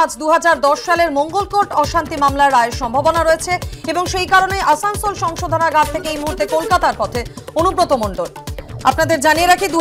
পাঁচ দু সালের মঙ্গলকোট অশান্তি মামলার রায়ের সম্ভাবনা রয়েছে এবং সেই কারণে আসানসোল সংশোধনাগার থেকে এই মুহূর্তে কলকাতার পথে অনুব্রত মণ্ডল আপনাদের জানিয়ে রাখি দু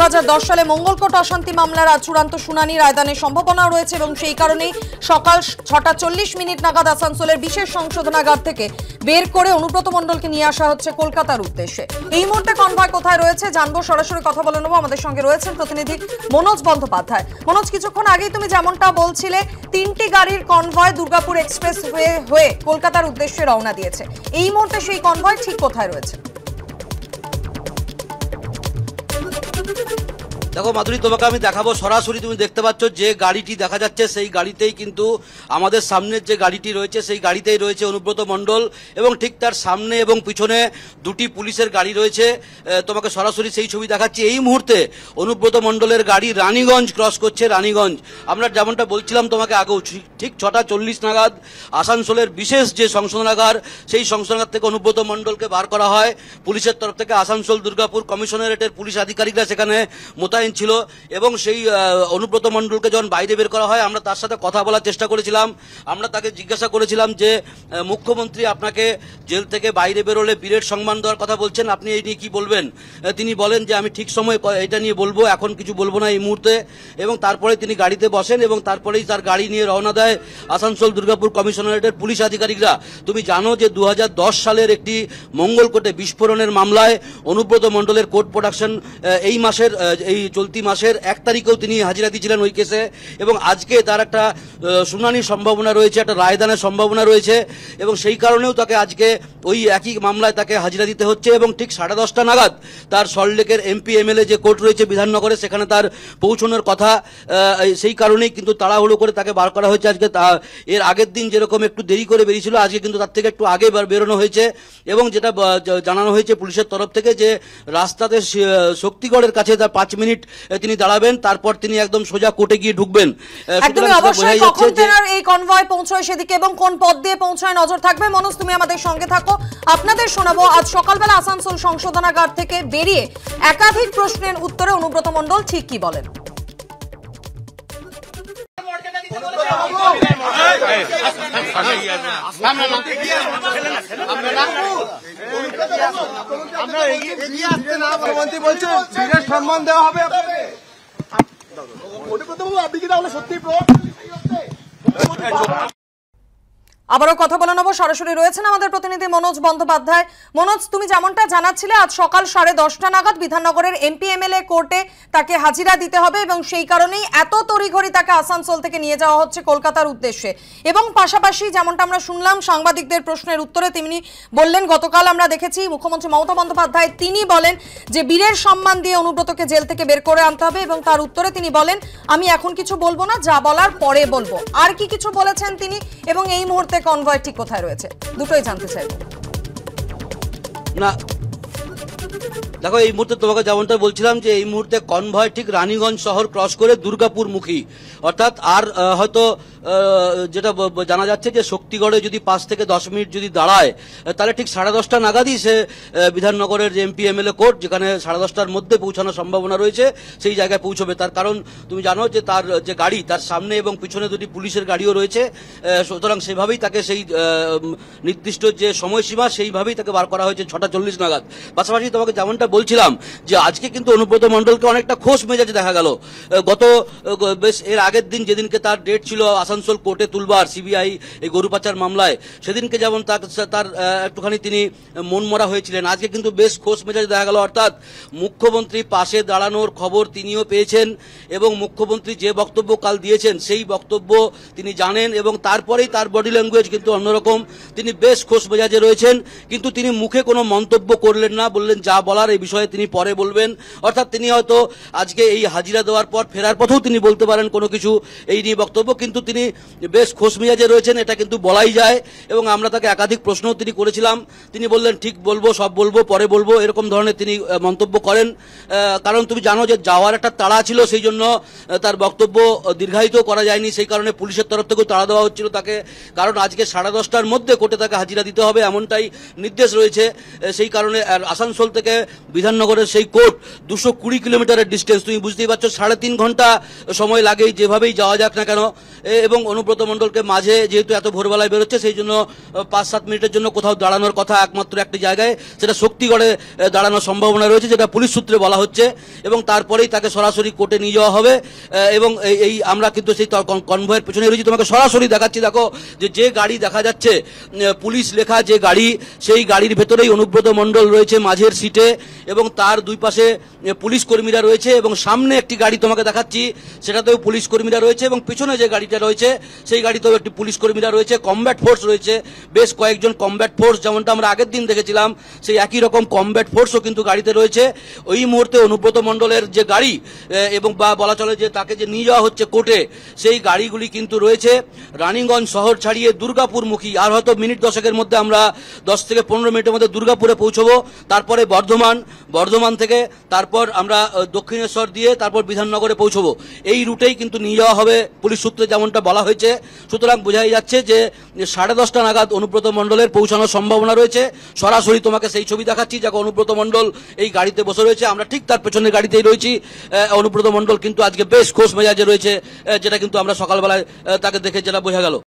সালে মঙ্গলকোট অশান্তি মামলার আজ চূড়ান্ত শুনানি রায়দানের সম্ভাবনা রয়েছে এবং সেই কারণেই সকাল ছটা চল্লিশ মিনিট নাগাদ আসানসোলের বিশেষ সংশোধনাগার থেকে বের করে অনুব্রত মণ্ডলকে নিয়ে আসা হচ্ছে কলকাতার উদ্দেশ্যে এই মুহূর্তে কনভয় কোথায় রয়েছে জানবো সরাসরি কথা বলে নেবো আমাদের সঙ্গে রয়েছেন প্রতিনিধি মনোজ বন্দ্যোপাধ্যায় মনোজ কিছুক্ষণ আগেই তুমি যেমনটা বলছিলে তিনটি গাড়ির কনভয় দুর্গাপুর এক্সপ্রেস হয়ে হয়ে কলকাতার উদ্দেশ্যে রওনা দিয়েছে এই মুহূর্তে সেই কনভয় ঠিক কোথায় রয়েছে দেখো মাধুরী তোমাকে আমি দেখাবো সরাসরি তুমি দেখতে পাচ্ছ যে গাড়িটি দেখা যাচ্ছে সেই গাড়িতেই কিন্তু আমাদের সামনের যে গাড়িটি রয়েছে সেই গাড়িতেই রয়েছে অনুব্রত মণ্ডল এবং ঠিক তার সামনে এবং পিছনে দুটি পুলিশের গাড়ি রয়েছে তোমাকে সরাসরি সেই ছবি দেখাচ্ছি এই মুহূর্তে অনুব্রত মণ্ডলের গাড়ি রানীগঞ্জ ক্রস করছে রানীগঞ্জ আমরা যেমনটা বলছিলাম তোমাকে আগেও ঠিক ছটা চল্লিশ নাগাদ আসানসোলের বিশেষ যে সংশোধনাগার সেই সংশোধনাগার থেকে অনুব্রত মণ্ডলকে বার করা হয় পুলিশের তরফ থেকে আসানসোল দুর্গাপুর কমিশনারেটের পুলিশ আধিকারিকরা সেখানে মোতায়েন উপস্থিত ছিল এবং সেই অনুব্রত মণ্ডলকে যখন বাইরে বের করা হয় আমরা তার সাথে কথা বলার চেষ্টা করেছিলাম আমরা তাকে জিজ্ঞাসা করেছিলাম যে মুখ্যমন্ত্রী আপনাকে জেল থেকে বাইরে বেরোলে বিরেট সম্মান দেওয়ার কথা বলছেন আপনি এই নিয়ে কী বলবেন তিনি বলেন যে আমি ঠিক সময়ে এটা নিয়ে বলবো এখন কিছু বলবো না এই মুহূর্তে এবং তারপরে তিনি গাড়িতে বসেন এবং তারপরেই তার গাড়ি নিয়ে রওনা দেয় আসানসোল দুর্গাপুর কমিশনারেটের পুলিশ আধিকারিকরা তুমি জানো যে দু সালের একটি মঙ্গলকোটে বিস্ফোরণের মামলায় অনুব্রত মণ্ডলের কোর্ট প্রোডাকশন এই মাসের এই চলতি মাসের এক তারিখেও তিনি হাজিরা দিয়েছিলেন ওই কেসে এবং আজকে তার একটা শুনানির সম্ভাবনা রয়েছে একটা রায়দানের সম্ভাবনা রয়েছে এবং সেই কারণেও তাকে আজকে ওই একই মামলায় তাকে হাজিরা দিতে হচ্ছে এবং ঠিক সাড়ে দশটা নাগাদ তার সল্টলেকের এমপি এমএলএ যে কোর্ট রয়েছে বিধাননগরে সেখানে তার পৌঁছানোর কথা সেই কারণেই কিন্তু তাড়াহুড়ো করে তাকে বার করা হয়েছে আজকে এর আগের দিন যেরকম একটু দেরি করে বেরিয়েছিল আজকে কিন্তু তার থেকে একটু আগে বেরোনো হয়েছে এবং যেটা জানানো হয়েছে পুলিশের তরফ থেকে যে রাস্তাতে শক্তিগড়ের কাছে তার পাঁচ মিনিট মিনিট তিনি দাঁড়াবেন তারপর তিনি একদম সোজা কোর্টে গিয়ে ঢুকবেন অবশ্যই এই কনভয় পৌঁছয় সেদিকে এবং কোন পথ দিয়ে পৌঁছায় নজর থাকবে মনোজ তুমি আমাদের সঙ্গে থাকো আপনাদের শোনাবো আজ সকালবেলা আসানসোল সংশোধনাগার থেকে বেরিয়ে একাধিক প্রশ্নের উত্তরে অনুব্রত মন্ডল ঠিক কি বলেন আমরা এগিয়ে আসতে না মুখ্যমন্ত্রী বলছে বিরাট সম্মান দেওয়া হবে আপনাকে আপনি কি তাহলে সত্যি প্রভাব আবারও কথা বলে নেবো সরাসরি রয়েছেন আমাদের প্রতিনিধি মনোজ বন্দ্যোপাধ্যায় মনোজ তুমি যেমনটা জানাচ্ছিলে আজ সকাল সাড়ে দশটা নাগাদ বিধাননগরের এমপি এমএলএ কোর্টে তাকে হাজিরা দিতে হবে এবং সেই কারণেই এত তড়িঘড়ি তাকে আসানসোল থেকে নিয়ে যাওয়া হচ্ছে কলকাতার উদ্দেশ্যে এবং পাশাপাশি যেমনটা আমরা শুনলাম সাংবাদিকদের প্রশ্নের উত্তরে তিনি বললেন গতকাল আমরা দেখেছি মুখ্যমন্ত্রী মমতা বন্দ্যোপাধ্যায় তিনি বলেন যে বীরের সম্মান দিয়ে অনুব্রতকে জেল থেকে বের করে আনতে হবে এবং তার উত্তরে তিনি বলেন আমি এখন কিছু বলবো না যা বলার পরে বলবো আর কি কিছু বলেছেন তিনি এবং এই মুহূর্তে কনভয় ঠিক কোথায় রয়েছে দুটোই জানতে চাই না দেখো এই মুহূর্তে তোমাকে যেমনটা বলছিলাম যে এই মুহূর্তে কনভয় ঠিক রানীগঞ্জ শহর ক্রস করে দুর্গাপুর মুখী অর্থাৎ আর হয়তো যেটা জানা যাচ্ছে যে শক্তিগড়ে যদি পাঁচ থেকে দশ মিনিট যদি দাঁড়ায় তাহলে ঠিক সাড়ে দশটা নাগাদই সে বিধাননগরের যে এমপি এমএলএ কোর্ট যেখানে সাড়ে দশটার মধ্যে পৌঁছানোর সম্ভাবনা রয়েছে সেই জায়গায় পৌঁছবে তার কারণ তুমি জানো যে তার যে গাড়ি তার সামনে এবং পিছনে দুটি পুলিশের গাড়িও রয়েছে সুতরাং সেভাবেই তাকে সেই নির্দিষ্ট যে সময়সীমা সেইভাবেই তাকে বার করা হয়েছে ছটা চল্লিশ নাগাদ পাশাপাশি তোমাকে যেমনটা বলছিলাম যে আজকে কিন্তু অনুব্রত মণ্ডলকে অনেকটা খোশ মেজাজে দেখা গেল গত বেশ এর আগের দিন যেদিনকে তার ডেট ছিল আসানসোল কোর্টে তুলবো আর সিবিআই এই গরু পাচার মামলায় সেদিনকে যেমন তার তার একটুখানি তিনি মন মরা হয়েছিলেন আজকে কিন্তু বেশ খোশ মেজাজ দেখা গেল অর্থাৎ মুখ্যমন্ত্রী পাশে দাঁড়ানোর খবর তিনিও পেয়েছেন এবং মুখ্যমন্ত্রী যে বক্তব্য কাল দিয়েছেন সেই বক্তব্য তিনি জানেন এবং তারপরেই তার বডি ল্যাঙ্গুয়েজ কিন্তু অন্যরকম তিনি বেশ খোশ মেজাজে রয়েছেন কিন্তু তিনি মুখে কোনো মন্তব্য করলেন না বললেন যা বলার এই বিষয়ে তিনি পরে বলবেন অর্থাৎ তিনি হয়তো আজকে এই হাজিরা দেওয়ার পর ফেরার পথেও তিনি বলতে পারেন কোনো কিছু এই নিয়ে বক্তব্য কিন্তু তিনি তিনি বেশ খোশ মেজাজে রয়েছেন এটা কিন্তু বলাই যায় এবং আমরা তাকে একাধিক প্রশ্ন তিনি করেছিলাম তিনি বললেন ঠিক বলবো সব বলবো পরে বলবো এরকম ধরনের তিনি মন্তব্য করেন কারণ তুমি জানো যে যাওয়ার একটা তাড়া ছিল সেই জন্য তার বক্তব্য দীর্ঘায়িত করা যায়নি সেই কারণে পুলিশের তরফ থেকেও তাড়া দেওয়া হচ্ছিল তাকে কারণ আজকে সাড়ে দশটার মধ্যে কোর্টে তাকে হাজিরা দিতে হবে এমনটাই নির্দেশ রয়েছে সেই কারণে আসানসোল থেকে বিধাননগরের সেই কোর্ট দুশো কুড়ি কিলোমিটারের ডিস্টেন্স তুমি বুঝতেই পারছো সাড়ে তিন ঘন্টা সময় লাগে যেভাবেই যাওয়া যাক না কেন এবং অনুব্রত মণ্ডলকে মাঝে যেহেতু এত ভোরবেলায় বেরোচ্ছে সেই জন্য পাঁচ সাত মিনিটের জন্য কোথাও দাঁড়ানোর কথা একমাত্র একটি জায়গায় সেটা শক্তিগড়ে দাঁড়ানোর সম্ভাবনা রয়েছে যেটা পুলিশ সূত্রে বলা হচ্ছে এবং তারপরেই তাকে সরাসরি কোর্টে নিয়ে যাওয়া হবে এবং এই আমরা কিন্তু সেই কনভয়ের পেছনে রয়েছি তোমাকে সরাসরি দেখাচ্ছি দেখো যে যে গাড়ি দেখা যাচ্ছে পুলিশ লেখা যে গাড়ি সেই গাড়ির ভেতরেই অনুব্রত মন্ডল রয়েছে মাঝের সিটে এবং তার দুই পাশে পুলিশ কর্মীরা রয়েছে এবং সামনে একটি গাড়ি তোমাকে দেখাচ্ছি সেটাতেও পুলিশ কর্মীরা রয়েছে এবং পিছনে যে গাড়িটা রয়েছে রয়েছে সেই গাড়িতেও একটি পুলিশ কর্মীরা রয়েছে কমব্যাট ফোর্স রয়েছে বেশ কয়েকজন কমব্যাট ফোর্স যেমনটা আমরা আগের দিন দেখেছিলাম সেই একই রকম কমব্যাট ফোর্সও কিন্তু গাড়িতে রয়েছে ওই মুহূর্তে অনুব্রত মণ্ডলের যে গাড়ি এবং বা বলা চলে যে তাকে যে নিয়ে যাওয়া হচ্ছে কোর্টে সেই গাড়িগুলি কিন্তু রয়েছে রানিগঞ্জ শহর ছাড়িয়ে দুর্গাপুরমুখী আর হয়তো মিনিট দশকের মধ্যে আমরা দশ থেকে পনেরো মিনিটের মধ্যে দুর্গাপুরে পৌঁছবো তারপরে বর্ধমান বর্ধমান থেকে তারপর আমরা দক্ষিণেশ্বর দিয়ে তারপর বিধাননগরে পৌঁছবো এই রুটেই কিন্তু নিয়ে যাওয়া হবে পুলিশ সূত্রে যেমনটা বলা হয়েছে সুতরাং বোঝাই যাচ্ছে যে সাড়ে দশটা নাগাদ অনুব্রত মণ্ডলের পৌঁছানোর সম্ভাবনা রয়েছে সরাসরি তোমাকে সেই ছবি দেখাচ্ছি যাকে অনুব্রত মণ্ডল এই গাড়িতে বসে রয়েছে আমরা ঠিক তার পেছনের গাড়িতেই রয়েছি অনুব্রত মণ্ডল কিন্তু আজকে বেশ খোশ মেজাজে রয়েছে যেটা কিন্তু আমরা সকালবেলায় তাকে দেখে যেটা বোঝা গেল